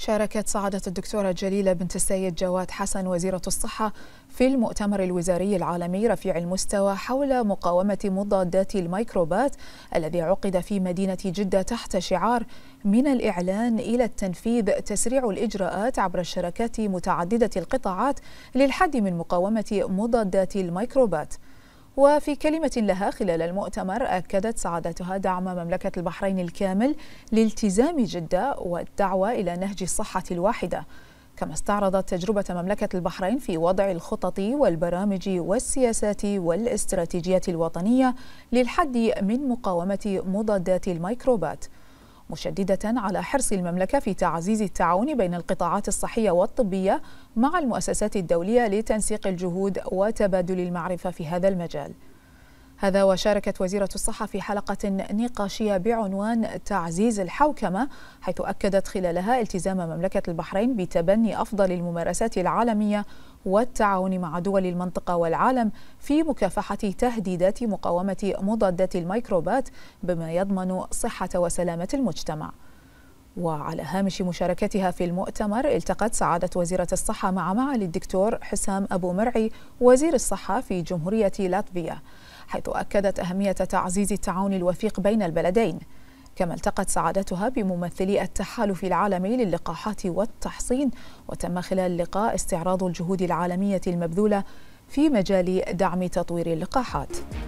شاركت سعادة الدكتورة جليلة بنت السيد جواد حسن وزيرة الصحة في المؤتمر الوزاري العالمي رفيع المستوى حول مقاومة مضادات الميكروبات الذي عقد في مدينة جدة تحت شعار من الإعلان إلى التنفيذ تسريع الإجراءات عبر الشراكات متعددة القطاعات للحد من مقاومة مضادات الميكروبات وفي كلمة لها خلال المؤتمر أكدت سعادتها دعم مملكة البحرين الكامل لالتزام جدة والدعوة إلى نهج الصحة الواحدة كما استعرضت تجربة مملكة البحرين في وضع الخطط والبرامج والسياسات والاستراتيجيات الوطنية للحد من مقاومة مضادات الميكروبات مشددة على حرص المملكة في تعزيز التعاون بين القطاعات الصحية والطبية مع المؤسسات الدولية لتنسيق الجهود وتبادل المعرفة في هذا المجال هذا وشاركت وزيرة الصحة في حلقة نقاشية بعنوان تعزيز الحوكمة حيث أكدت خلالها التزام مملكة البحرين بتبني أفضل الممارسات العالمية والتعاون مع دول المنطقة والعالم في مكافحة تهديدات مقاومة مضادات الميكروبات بما يضمن صحة وسلامة المجتمع. وعلى هامش مشاركتها في المؤتمر التقت سعادة وزيرة الصحة مع معالي الدكتور حسام أبو مرعي وزير الصحة في جمهورية لاتفيا حيث أكدت أهمية تعزيز التعاون الوثيق بين البلدين كما التقت سعادتها بممثلي التحالف العالمي للقاحات والتحصين وتم خلال اللقاء استعراض الجهود العالمية المبذولة في مجال دعم تطوير اللقاحات